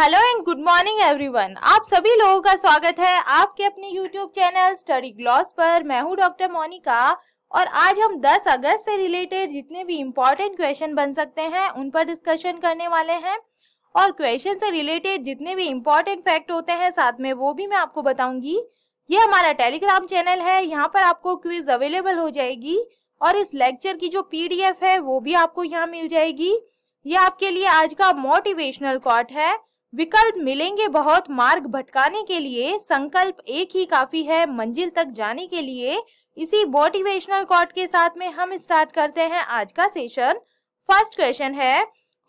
hello and good morning everyone आप सभी लोगों का स्वागत है आपके अपने यूट्यूब चैनल स्टडी ग्लॉस पर मैं हूं डॉक्टर मोनिका और आज हम 10 अगस्त से रिलेटेड जितने भी इम्पोर्टेंट क्वेश्चन बन सकते हैं उन पर डिस्कशन करने वाले हैं और क्वेश्चन से रिलेटेड जितने भी इम्पोर्टेंट फैक्ट होते हैं साथ में वो भी मैं आपको बताऊंगी ये हमारा टेलीग्राम चैनल है यहाँ पर आपको क्विज अवेलेबल हो जाएगी और इस लेक्चर की जो पीडीएफ है वो भी आपको यहाँ मिल जाएगी ये आपके लिए आज का मोटिवेशनल कॉट है विकल्प मिलेंगे बहुत मार्ग भटकाने के लिए संकल्प एक ही काफी है मंजिल तक जाने के लिए इसी मोटिवेशनल कॉट के साथ में हम स्टार्ट करते हैं आज का सेशन फर्स्ट क्वेश्चन है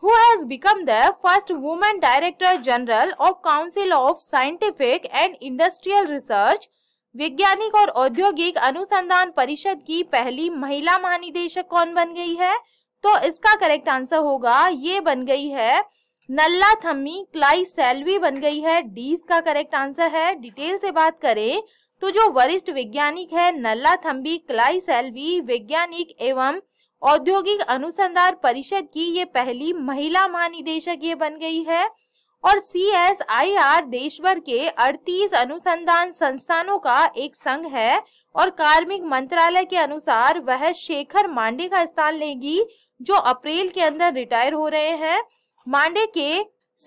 who has become the first women director general of council of scientific and industrial research वैज्ञानिक और औद्योगिक अनुसंधान परिषद की पहली महिला महानिदेशक कौन बन गई है तो इसका करेक्ट आंसर होगा ये बन गई है नल्ला थम्मी क्लाई सेल्वी बन गई है डी इसका करेक्ट आंसर है डिटेल से बात करें तो जो वरिष्ठ वैज्ञानिक है नल्ला थम्बी क्लाई सेल्वी वैज्ञानिक एवं औद्योगिक अनुसंधान परिषद की ये पहली महिला महानिदेशक ये बन गई है और सी एस आई आर देश भर के 38 अनुसंधान संस्थानों का एक संघ है और कार्मिक मंत्रालय के अनुसार वह शेखर मांडे का स्थान लेगी जो अप्रैल के अंदर रिटायर हो रहे हैं मांडे के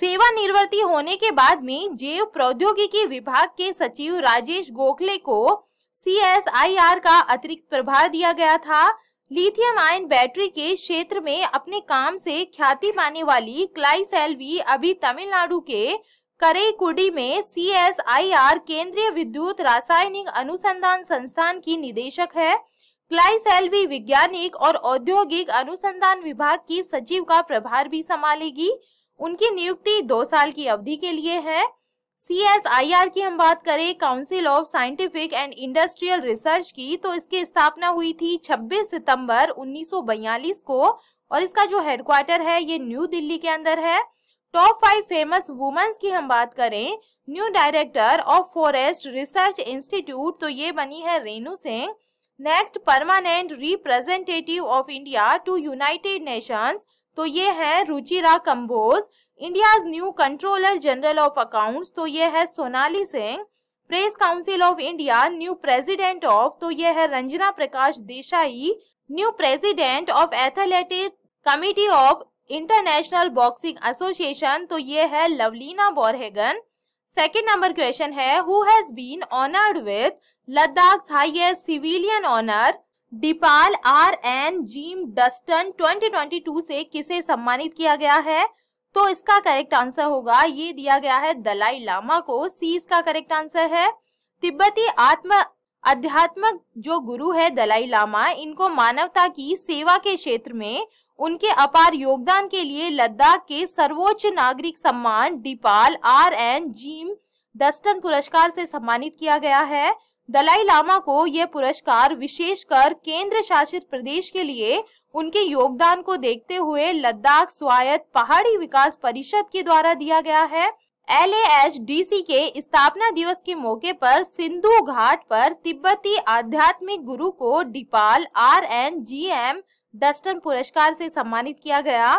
सेवानिवृत्ति होने के बाद में जैव प्रौद्योगिकी विभाग के सचिव राजेश गोखले को सीएसआईआर का अतिरिक्त प्रभार दिया गया था लिथियम आयन बैटरी के क्षेत्र में अपने काम से ख्याति पाने वाली क्लाई सेल्वी अभी तमिलनाडु के करेकुडी में सीएसआईआर केंद्रीय विद्युत रासायनिक अनुसंधान संस्थान की निदेशक है क्लाइसेल्वी वैज्ञानिक और औद्योगिक अनुसंधान विभाग की सचिव का प्रभार भी संभालेगी उनकी नियुक्ति दो साल की अवधि के लिए है सी की हम बात करें council of scientific and industrial research की तो इसकी स्थापना हुई थी 26 सितंबर 1942 को और इसका जो हेडक्वार्टर है ये न्यू दिल्ली के अंदर है टॉप फाइव फेमस वुमेन्स की हम बात करें new director of forest research institute तो ये बनी है Renu Singh next permanent representative of India to United Nations तो ये है Ruchira Kamboj India new controller general of accounts तो ये है Sonali Singh press council of India new president of तो ये है Ranjana Prakash Desai new president of athletic committee of international boxing association तो ये है Lovlina Borgohain second number question है who has been honoured with Ladakh highest civilian honour डिपाल आर एन जीम डस्टन 2022 से किसे सम्मानित किया गया है तो इसका करेक्ट आंसर होगा ये दिया गया है दलाई लामा को सी इसका करेक्ट आंसर है तिब्बती आत्म अध्यात्मक जो गुरु है दलाई लामा इनको मानवता की सेवा के क्षेत्र में उनके अपार योगदान के लिए लद्दाख के सर्वोच्च नागरिक सम्मान डिपाल आर एन जीम डस्टन पुरस्कार से सम्मानित किया गया है दलाई लामा को यह पुरस्कार विशेषकर केंद्र शासित प्रदेश के लिए उनके योगदान को देखते हुए लद्दाख स्वायत्त पहाड़ी विकास परिषद के द्वारा दिया गया है एल के स्थापना दिवस के मौके पर सिंधु घाट पर तिब्बती आध्यात्मिक गुरु को डिपाल आर एन जी एम डस्टन पुरस्कार से सम्मानित किया गया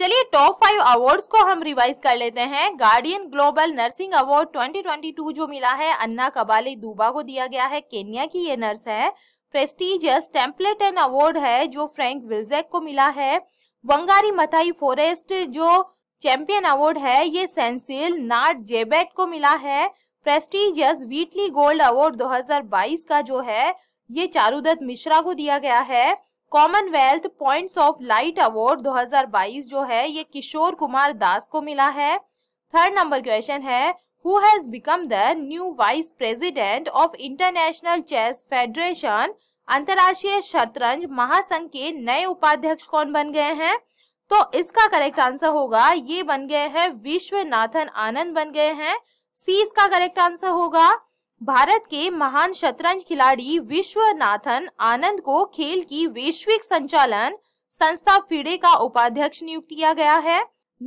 चलिए टॉप फाइव अवार्ड्स को हम रिवाइज कर लेते हैं गार्डियन ग्लोबल नर्सिंग अवार्ड 2022 जो मिला है अन्ना कबाली दुबा को दिया गया है केन्या की ये नर्स है प्रेस्टीजियस टेम्पलेट एंड अवार्ड है जो फ्रैंक विल्जेक को मिला है वंगारी मथाई फॉरेस्ट जो चैंपियन अवार्ड है ये सेंसिल नाट जेबेट को मिला है प्रेस्टीजियस वीटली गोल्ड अवार्ड 2022 का जो है ये चारूदत्त मिश्रा को दिया गया है Commonwealth points of light award 2022 जो है ये किशोर कुमार दास को मिला है थर्ड नंबर क्वेश्चन है who has become the new vice president of international chess federation अंतर्राष्ट्रीय शतरंज महासंघ के नए उपाध्यक्ष कौन बन गए हैं तो इसका करेक्ट आंसर होगा ये बन गए हैं विश्वनाथन आनंद बन गए हैं सी इसका करेक्ट आंसर होगा भारत के महान शतरंज खिलाड़ी विश्वनाथन आनंद को खेल की वैश्विक संचालन संस्था फीडे का उपाध्यक्ष नियुक्त किया गया है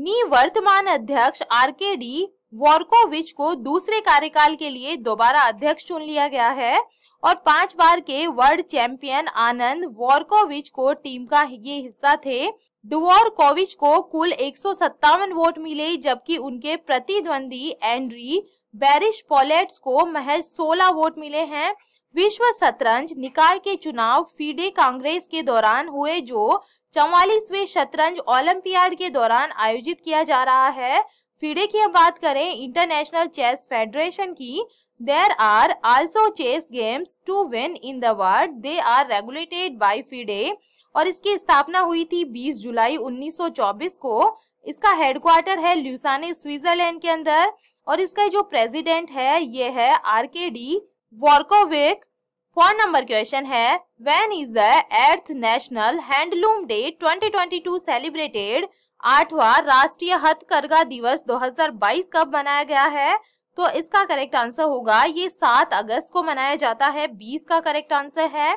निवर्तमान अध्यक्ष आर के डी वॉर्कोविच को दूसरे कार्यकाल के लिए दोबारा अध्यक्ष चुन लिया गया है और पांच बार के वर्ल्ड चैंपियन आनंद वॉर्कोविच को टीम का ये हिस्सा थे डुवॉर्कोविच को कुल एक वोट मिले जबकि उनके प्रतिद्वंदी एंड्री बैरिश पॉलेट्स को महज 16 वोट मिले हैं विश्व शतरंज निकाय के चुनाव फीडे कांग्रेस के दौरान हुए जो चौवालीसवे शतरंज ओलंपियाड के दौरान आयोजित किया जा रहा है फीडे की हम बात करें इंटरनेशनल चेस फेडरेशन की there are also chess games to win in the world they are regulated by FIDE और इसकी स्थापना हुई थी 20 जुलाई 1924 को इसका हेडक्वार्टर है ल्यूसाने स्विट्जरलैंड के अंदर और इसका जो प्रेसिडेंट है ये है Arkady Dvorkovich four number question है when is the eighth national handloom day 2022 celebrated आठवां राष्ट्रीय हथकरघा दिवस 2022 कब मनाया गया है तो इसका करेक्ट आंसर होगा ये सात अगस्त को मनाया जाता है बीस का करेक्ट आंसर है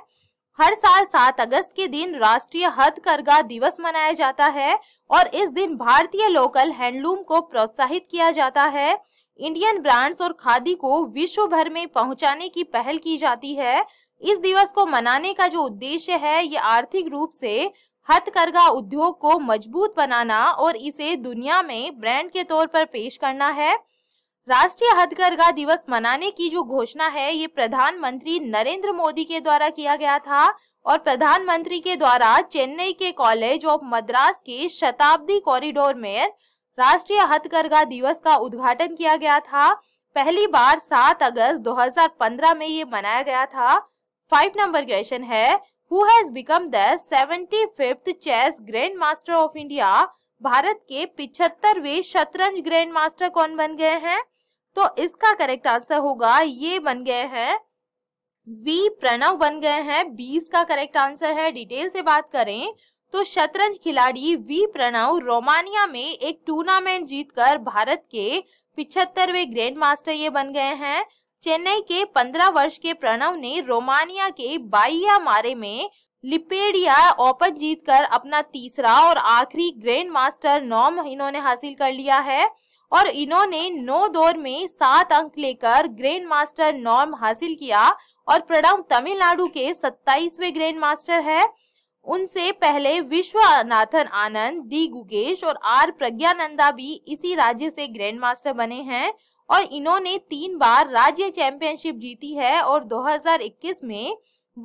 हर साल 7 अगस्त के दिन राष्ट्रीय हथकरघा दिवस मनाया जाता है और इस दिन भारतीय लोकल हैंडलूम को प्रोत्साहित किया जाता है इंडियन ब्रांड्स और खादी को विश्व भर में पहुंचाने की पहल की जाती है इस दिवस को मनाने का जो उद्देश्य है ये आर्थिक रूप से हथकरघा उद्योग को मजबूत बनाना और इसे दुनिया में ब्रांड के तौर पर पेश करना है राष्ट्रीय हथकरघा दिवस मनाने की जो घोषणा है ये प्रधानमंत्री नरेंद्र मोदी के द्वारा किया गया था और प्रधानमंत्री के द्वारा चेन्नई के कॉलेज ऑफ मद्रास के शताब्दी कॉरिडोर में राष्ट्रीय हथकरघा दिवस का उद्घाटन किया गया था पहली बार 7 अगस्त 2015 में ये मनाया गया था फाइव नंबर क्वेश्चन है who has become the seventy fifth chess grand master of India Bharat के पिछहत्तरवे शतरंज ग्रैंड मास्टर कौन बन गए हैं तो इसका करेक्ट आंसर होगा ये बन गए हैं वी प्रणव बन गए हैं बीस का करेक्ट आंसर है डिटेल से बात करें तो शतरंज खिलाड़ी वी प्रणव रोमानिया में एक टूर्नामेंट जीतकर भारत के पिछहत्तरवे ग्रैंड मास्टर ये बन गए हैं चेन्नई के पंद्रह वर्ष के प्रणव ने रोमानिया के बाइया मारे में लिपेडिया ओपन जीतकर अपना तीसरा और आखिरी ग्रैंड मास्टर नॉम इन्होंने हासिल कर लिया है और इन्होंने नौ दौर में सात अंक लेकर ग्रैंड मास्टर नॉर्म हासिल किया और प्रणव तमिलनाडु के सत्ताईसवे ग्रैंड मास्टर है उनसे पहले विश्वनाथन आनंद डी गुगेश और आर प्रज्ञानंदा भी इसी राज्य से ग्रैंड मास्टर बने हैं और इन्होंने तीन बार राज्य चैंपियनशिप जीती है और 2021 में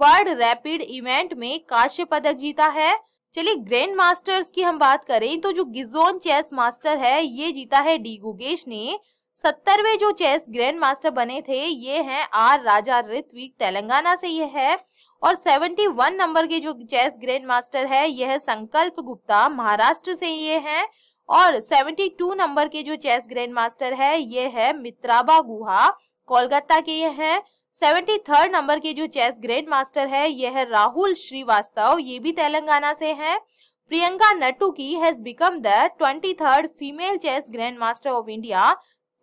वर्ल्ड रैपिड इवेंट में कांस्य पदक जीता है चलिए ग्रैंड मास्टर्स की हम बात करें तो जो गिजोन चेस मास्टर है ये जीता है डी गुगेश ने सत्तरवे जो चेस ग्रैंड मास्टर बने थे ये हैं आर राजा ऋत्विक तेलंगाना से ये है और 71 नंबर के जो चेस ग्रैंड मास्टर है ये है संकल्प गुप्ता महाराष्ट्र से ये है और 72 नंबर के जो चेस ग्रैंड मास्टर है ये है मित्राबा गुहा कोलकाता के ये हैं सेवेंटी थर्ड नंबर के जो चेस ग्रैंड मास्टर है यह राहुल श्रीवास्तव ये भी तेलंगाना से हैं प्रियंका नट्टू की has become the twenty third female chess grand master of India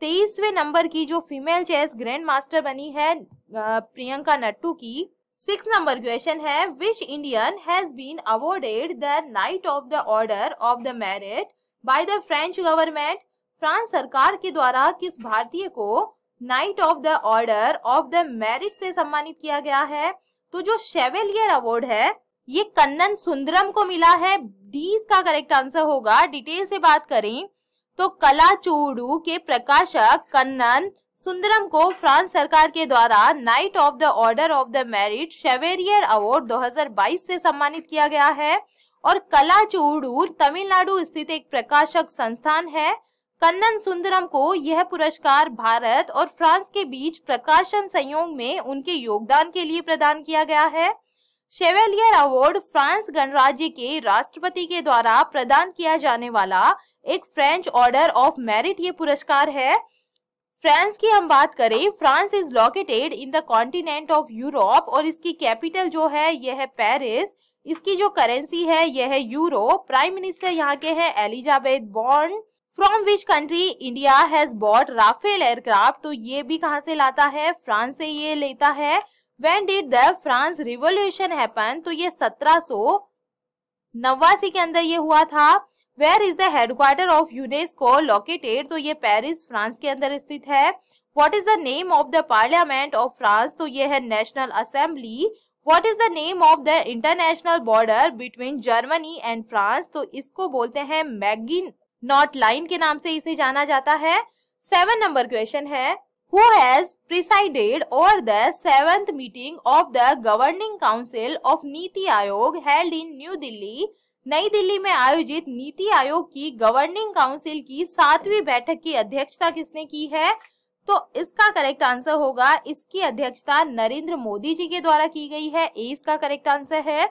तेईसवे नंबर की जो फीमेल चेस ग्रैंड मास्टर बनी है प्रियंका नट्टू की सिक्स नंबर क्वेश्चन है which Indian has been awarded the knight of the order of the merit by the French government France सरकार के द्वारा किस भारतीय को knight of the order of the merit से सम्मानित किया गया है तो जो शेवेलियर अवार्ड है ये कन्नन सुंदरम को मिला है डीज का करेक्ट आंसर होगा डिटेल से बात करें तो कला चूडू के प्रकाशक कन्नन सुंदरम को फ्रांस सरकार के द्वारा knight of the order of the merit chevalier award 2022 से सम्मानित किया गया है और कला चूडू तमिलनाडु स्थित एक प्रकाशक संस्थान है कन्नन सुंदरम को यह पुरस्कार भारत और फ्रांस के बीच प्रकाशन संयोग में उनके योगदान के लिए प्रदान किया गया है शेवेलियर अवार्ड फ्रांस गणराज्य के राष्ट्रपति के द्वारा प्रदान किया जाने वाला एक फ्रेंच ऑर्डर ऑफ मेरिट ये पुरस्कार है फ्रांस की हम बात करें France is located in the continent of Europe और इसकी कैपिटल जो है यह है पेरिस इसकी जो करेंसी है यह है यूरो प्राइम मिनिस्टर यहाँ के हैं एलिजाबेथ बॉन्ड from which country India has bought Rafale aircraft तो ये भी कहाँ से लाता है फ्रांस से ये लेता है when did the France revolution happen तो ये सत्रह सो नवासी के अंदर ये हुआ था where is the headquarter of UNESCO located तो ये पेरिस फ्रांस के अंदर स्थित है what is the name of the parliament of France तो ये है national assembly what is the name of the international border between Germany and France तो इसको बोलते हैं मैगिन नॉट लाइन के नाम से इसे जाना जाता है सेवन नंबर क्वेश्चन है who has presided over the seventh meeting of the governing council of NITI Aayog held in new Delhi नई दिल्ली में आयोजित नीति आयोग की गवर्निंग काउंसिल की सातवीं बैठक की अध्यक्षता किसने की है तो इसका करेक्ट आंसर होगा इसकी अध्यक्षता नरेंद्र मोदी जी के द्वारा की गई है ए इसका करेक्ट आंसर है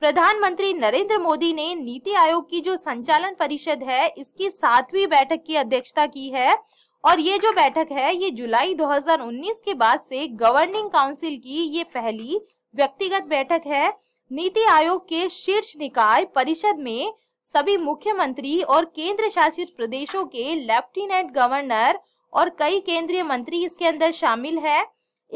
प्रधानमंत्री नरेंद्र मोदी ने नीति आयोग की जो संचालन परिषद है इसकी सातवीं बैठक की अध्यक्षता की है और ये जो बैठक है ये जुलाई 2019 के बाद से गवर्निंग काउंसिल की ये पहली व्यक्तिगत बैठक है नीति आयोग के शीर्ष निकाय परिषद में सभी मुख्यमंत्री और केंद्र शासित प्रदेशों के लेफ्टिनेंट गवर्नर और कई केंद्रीय मंत्री इसके अंदर शामिल है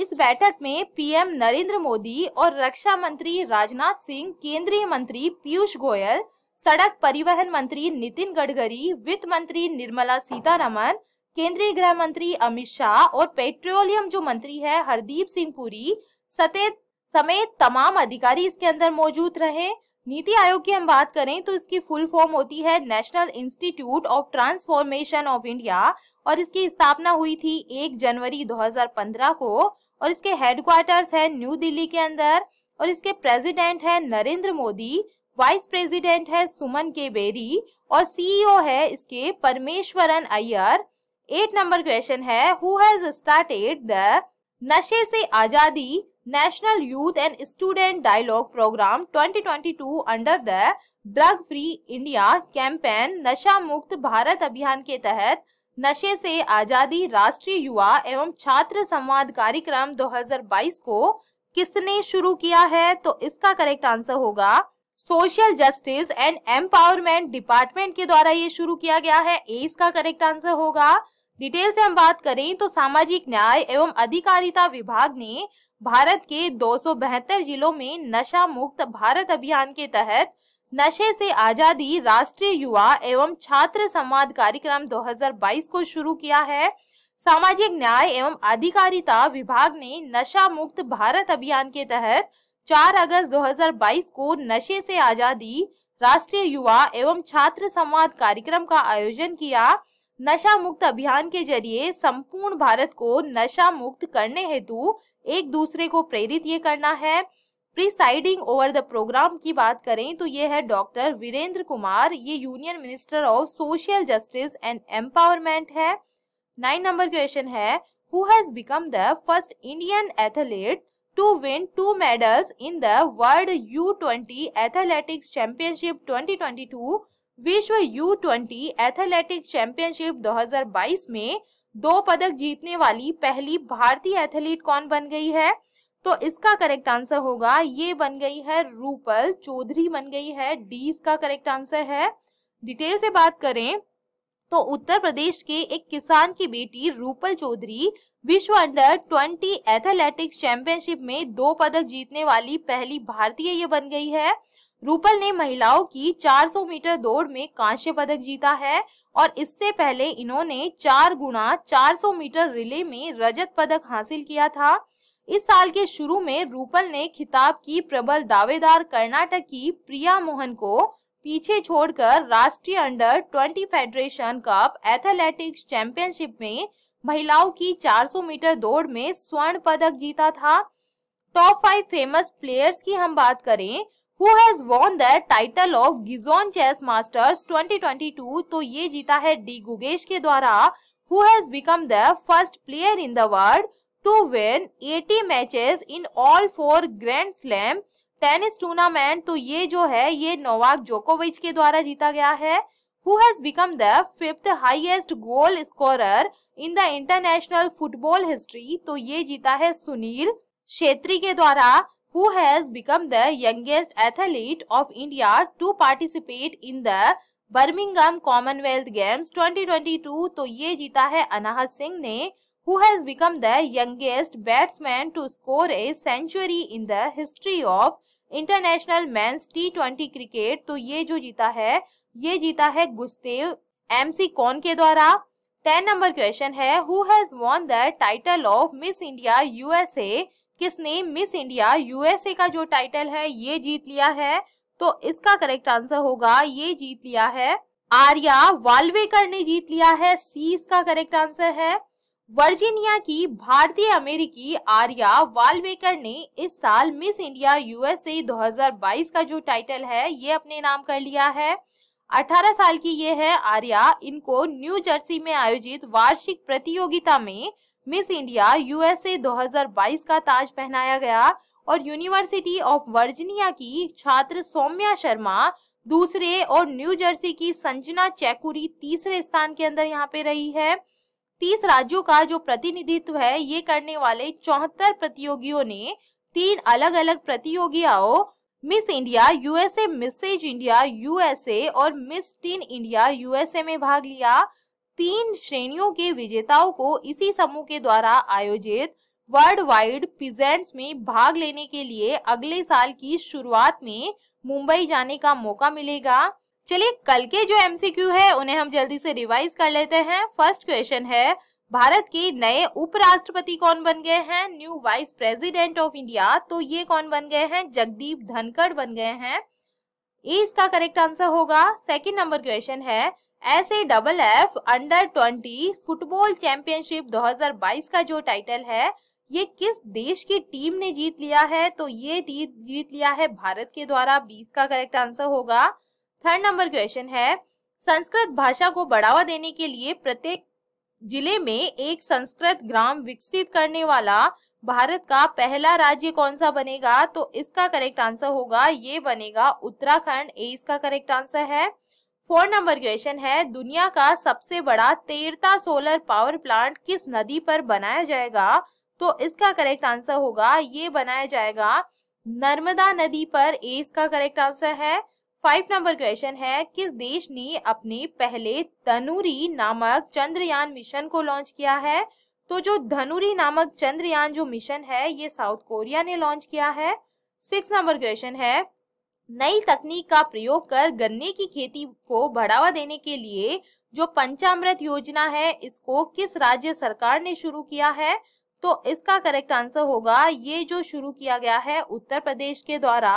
इस बैठक में पीएम नरेंद्र मोदी और रक्षा मंत्री राजनाथ सिंह केंद्रीय मंत्री पीयूष गोयल सड़क परिवहन मंत्री नितिन गडकरी वित्त मंत्री निर्मला सीतारमन केंद्रीय गृह मंत्री अमित शाह और पेट्रोलियम जो मंत्री है हरदीप सिंह पुरी सतेत समेत तमाम अधिकारी इसके अंदर मौजूद रहे नीति आयोग की हम बात करें तो इसकी फुल फॉर्म होती है national institute of transformation of India और इसकी स्थापना हुई थी 1 जनवरी 2015 को और इसके हेडक्वार्टर्स है न्यू दिल्ली के अंदर और इसके प्रेसिडेंट है नरेंद्र मोदी वाइस प्रेसिडेंट है सुमन के बेरी और सीईओ e है इसके Parameswaran Iyer eight number question है हु हैज स्टार्टेड द नशे से आजादी national youth and student dialogue programme 2022 under the drug free India campaign Nasha Mukt Bharat अभियान के तहत नशे से आजादी राष्ट्रीय युवा एवं छात्र संवाद कार्यक्रम 2022 को किसने शुरू किया है तो इसका करेक्ट आंसर होगा social justice and empowerment department के द्वारा ये शुरू किया गया है ए इसका करेक्ट आंसर होगा डिटेल से हम बात करें तो सामाजिक न्याय एवं अधिकारिता विभाग ने भारत के दो जिलों में नशा मुक्त भारत अभियान के तहत नशे से आजादी राष्ट्रीय युवा एवं छात्र संवाद कार्यक्रम 2022 को शुरू किया है सामाजिक न्याय एवं अधिकारिता विभाग ने नशा मुक्त भारत अभियान के तहत 4 अगस्त 2022 को नशे से आजादी राष्ट्रीय युवा एवं छात्र संवाद कार्यक्रम का आयोजन किया नशा मुक्त अभियान के जरिए संपूर्ण भारत को नशा मुक्त करने हेतु एक दूसरे को प्रेरित ये करना है प्रिसाइडिंग ओवर द प्रोग्राम की बात करें तो ये है डॉक्टर वीरेंद्र कुमार ये union minister of social justice and empowerment है नाइन नंबर क्वेश्चन है who has become the first Indian athlete to win two medals in the world U twenty athletics championship 2022 विश्व यू ट्वेंटी एथलेटिक्स चैंपियनशिप 2022 में दो पदक जीतने वाली पहली भारतीय एथलीट कौन बन गई है तो इसका करेक्ट आंसर होगा ये बन गई है रूपल चौधरी बन गई है डी इसका करेक्ट आंसर है डिटेल से बात करें तो उत्तर प्रदेश के एक किसान की बेटी रूपल चौधरी विश्व अंडर 20 एथलेटिक्स चैंपियनशिप में दो पदक जीतने वाली पहली भारतीय ये बन गई है रूपल ने महिलाओं की 400 मीटर दौड़ में कांस्य पदक जीता है और इससे पहले इन्होंने चार गुना 400 मीटर रिले में रजत पदक हासिल किया था इस साल के शुरू में रूपल ने खिताब की प्रबल दावेदार कर्नाटक की प्रिया मोहन को पीछे छोड़कर राष्ट्रीय under 20 federation cup athletics championship में महिलाओं की 400 मीटर दौड़ में स्वर्ण पदक जीता था टॉप फाइव फेमस प्लेयर्स की हम बात करें who has won the title of Gijon chess masters 2022 तो ये जीता है डी गुगेश के द्वारा who has become the first player in the world to win 80 matches in all four Grand Slam tennis tournament तो ये जो है ये नोवाक जोकोविच के द्वारा जीता गया है who has become the fifth highest goal scorer in the international football history तो ये जीता है सुनील क्षेत्री के द्वारा who has become the youngest athlete of India to participate in the Birmingham Commonwealth Games 2022 तो ये जीता है अनाहत सिंह ने who has become the youngest batsman to score a century in the history of international men's T cricket तो ये जो जीता है ये जीता है गुस्तेव MC कौन के द्वारा टेन नंबर क्वेश्चन है who has won the title of miss India USA किसने मिस इंडिया यूएसए का जो टाइटल है ये जीत लिया है तो इसका करेक्ट आंसर होगा ये जीत लिया है आर्या वाल्वेकर ने जीत लिया है सी इसका करेक्ट आंसर है वर्जीनिया की भारतीय अमेरिकी आर्या वाल्वेकर ने इस साल मिस इंडिया यूएसए 2022 का जो टाइटल है ये अपने नाम कर लिया है 18 साल की ये है आर्या इनको न्यू जर्सी में आयोजित वार्षिक प्रतियोगिता में मिस इंडिया यूएसए 2022 का ताज पहनाया गया और यूनिवर्सिटी ऑफ वर्जीनिया की छात्र सौम्या शर्मा दूसरे और न्यू जर्सी की संजना चैकुरी तीसरे स्थान के अंदर यहाँ पे रही है तीस राज्यों का जो प्रतिनिधित्व है ये करने वाले चौहत्तर प्रतियोगियों ने तीन अलग अलग प्रतियोगियाओं miss India USA mrs India USA और मिस टीन इंडिया यूएसए में भाग लिया तीन श्रेणियों के विजेताओं को इसी समूह के द्वारा आयोजित वर्ल्ड वाइड पिजेंट्स में भाग लेने के लिए अगले साल की शुरुआत में मुंबई जाने का मौका मिलेगा चलिए कल के जो एमसीक्यू है उन्हें हम जल्दी से रिवाइज कर लेते हैं फर्स्ट क्वेश्चन है भारत के नए उपराष्ट्रपति कौन बन गए हैं new vice president of India तो ये कौन बन गए हैं जगदीप धनखड़ बन गए हैं ए इसका करेक्ट आंसर होगा सेकंड नंबर क्वेश्चन है S A double F under twenty football championship 2022 का जो टाइटल है ये किस देश की टीम ने जीत लिया है तो ये जीत लिया है भारत के द्वारा बीस का करेक्ट आंसर होगा थर्ड नंबर क्वेश्चन है संस्कृत भाषा को बढ़ावा देने के लिए प्रत्येक जिले में एक संस्कृत ग्राम विकसित करने वाला भारत का पहला राज्य कौन सा बनेगा तो इसका करेक्ट आंसर होगा ये बनेगा उत्तराखंड ए इसका करेक्ट आंसर है फोर नंबर क्वेश्चन है दुनिया का सबसे बड़ा तेरता सोलर पावर प्लांट किस नदी पर बनाया जाएगा तो इसका करेक्ट आंसर होगा ये बनाया जाएगा नर्मदा नदी पर ए इसका करेक्ट आंसर है फाइव नंबर क्वेश्चन है किस देश ने अपने पहले धनुरी नामक चंद्रयान मिशन को लॉन्च किया है तो जो धनुरी नामक चंद्रयान जो मिशन है ये साउथ कोरिया ने लॉन्च किया है सिक्स नंबर क्वेश्चन है नई तकनीक का प्रयोग कर गन्ने की खेती को बढ़ावा देने के लिए जो पंचामृत योजना है इसको किस राज्य सरकार ने शुरू किया है तो इसका करेक्ट आंसर होगा ये जो शुरू किया गया है उत्तर प्रदेश के द्वारा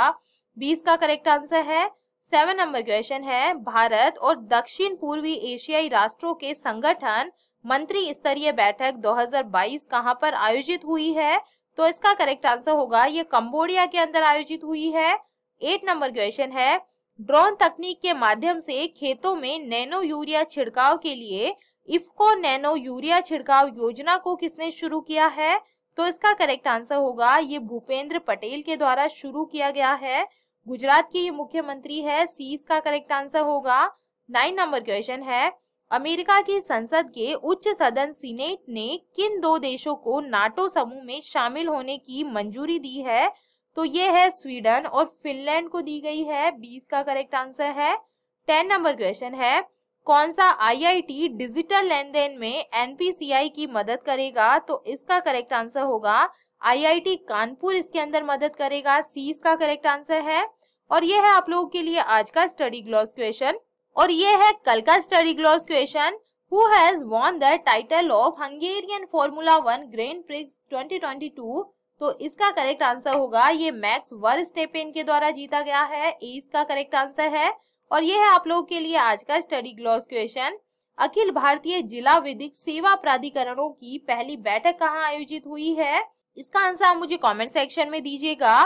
बीस का करेक्ट आंसर है सेवन नंबर क्वेश्चन है भारत और दक्षिण पूर्वी एशियाई राष्ट्रों के संगठन मंत्री स्तरीय बैठक 2022 कहां पर आयोजित हुई है तो इसका करेक्ट आंसर होगा ये कम्बोडिया के अंदर आयोजित हुई है एट नंबर क्वेश्चन है ड्रोन तकनीक के माध्यम से खेतों में नैनो यूरिया छिड़काव के लिए इफको नैनो यूरिया छिड़काव योजना को किसने शुरू किया है तो इसका करेक्ट आंसर होगा ये भूपेंद्र पटेल के द्वारा शुरू किया गया है गुजरात की ये मुख्यमंत्री है सी इसका करेक्ट आंसर होगा नाइन नंबर क्वेश्चन है अमेरिका की संसद के उच्च सदन सीनेट ने किन दो देशों को नाटो समूह में शामिल होने की मंजूरी दी है तो ये है स्वीडन और फिनलैंड को दी गई है बीस का करेक्ट आंसर है टेन नंबर क्वेश्चन है कौन सा आईआईटी डिजिटल लेन देन में एनपीसीआई की मदद करेगा तो इसका करेक्ट आंसर होगा आईआईटी कानपुर इसके अंदर मदद करेगा सी इसका करेक्ट आंसर है और ये है आप लोगों के लिए आज का स्टडी ग्लॉस क्वेश्चन और ये है कल का study gloss question who has won the title of Hungarian formula one grand prix 2022 तो इसका करेक्ट आंसर होगा ये मैक्स वर स्टेपेन के द्वारा जीता गया है इसका करेक्ट आंसर है और ये है आप लोगों के लिए आज का स्टडी ग्लॉस क्वेश्चन अखिल भारतीय जिला विधिक सेवा प्राधिकरणों की पहली बैठक कहाँ आयोजित हुई है इसका आंसर आप मुझे कमेंट सेक्शन में दीजिएगा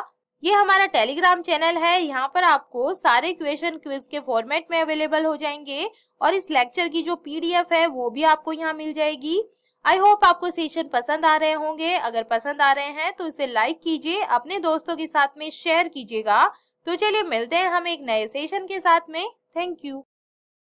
ये हमारा टेलीग्राम चैनल है यहाँ पर आपको सारे क्वेश्चन क्विज के फॉर्मेट में अवेलेबल हो जाएंगे और इस लेक्चर की जो पीडीएफ है वो भी आपको यहाँ मिल जाएगी आई होप आपको सेशन पसंद आ रहे होंगे अगर पसंद आ रहे हैं तो इसे लाइक कीजिए अपने दोस्तों के साथ में शेयर कीजिएगा तो चलिए मिलते हैं हम एक नए सेशन के साथ में थैंक यू